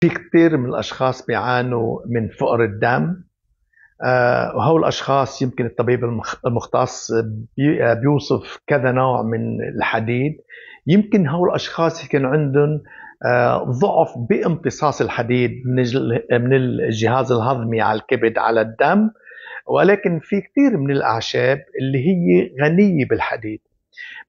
في كثير من الاشخاص بيعانوا من فقر الدم آه، وهول الاشخاص يمكن الطبيب المختص آه، بيوصف كذا نوع من الحديد يمكن هول الاشخاص كان عندهم آه، ضعف بامتصاص الحديد من الجهاز الهضمي على الكبد على الدم ولكن في كثير من الاعشاب اللي هي غنيه بالحديد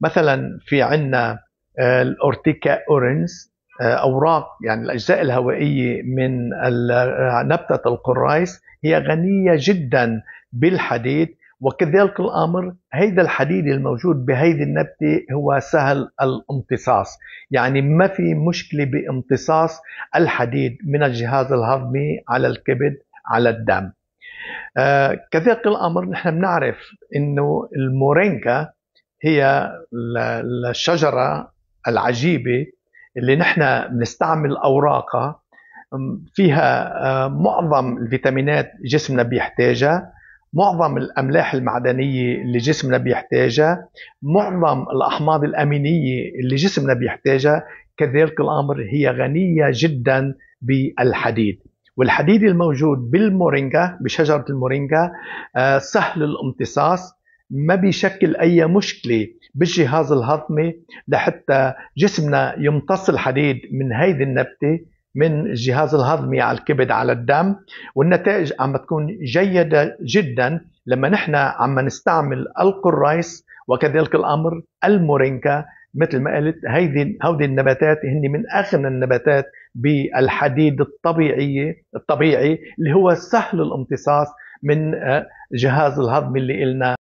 مثلا في عندنا الاورتيكا اورنز آه، اوراق يعني الاجزاء الهوائيه من آه، نبته القرايس هي غنيه جدا بالحديد وكذلك الامر هيدا الحديد الموجود بهيدي النبته هو سهل الامتصاص يعني ما في مشكله بامتصاص الحديد من الجهاز الهضمي على الكبد على الدم آه كذلك الامر نحن بنعرف انه المورينكا هي الشجره العجيبه اللي نحن بنستعمل اوراقها فيها آه، معظم الفيتامينات جسمنا بيحتاجها معظم الاملاح المعدنيه اللي جسمنا بيحتاجها معظم الاحماض الامينيه اللي جسمنا بيحتاجها كذلك الامر هي غنيه جدا بالحديد والحديد الموجود بالمورينجا بشجره المورينجا آه، سهل الامتصاص ما بيشكل أي مشكلة بالجهاز الهضمي لحتى جسمنا يمتص الحديد من هيدي النبتة من الجهاز الهضمي على الكبد على الدم والنتائج عم تكون جيدة جدا لما نحن عم نستعمل القرايس وكذلك الأمر المورينكا مثل ما قلت هيدي هودي النباتات هن من اغنى النباتات بالحديد الطبيعي الطبيعي اللي هو سهل الامتصاص من آه، جهاز الهضم اللي قلنا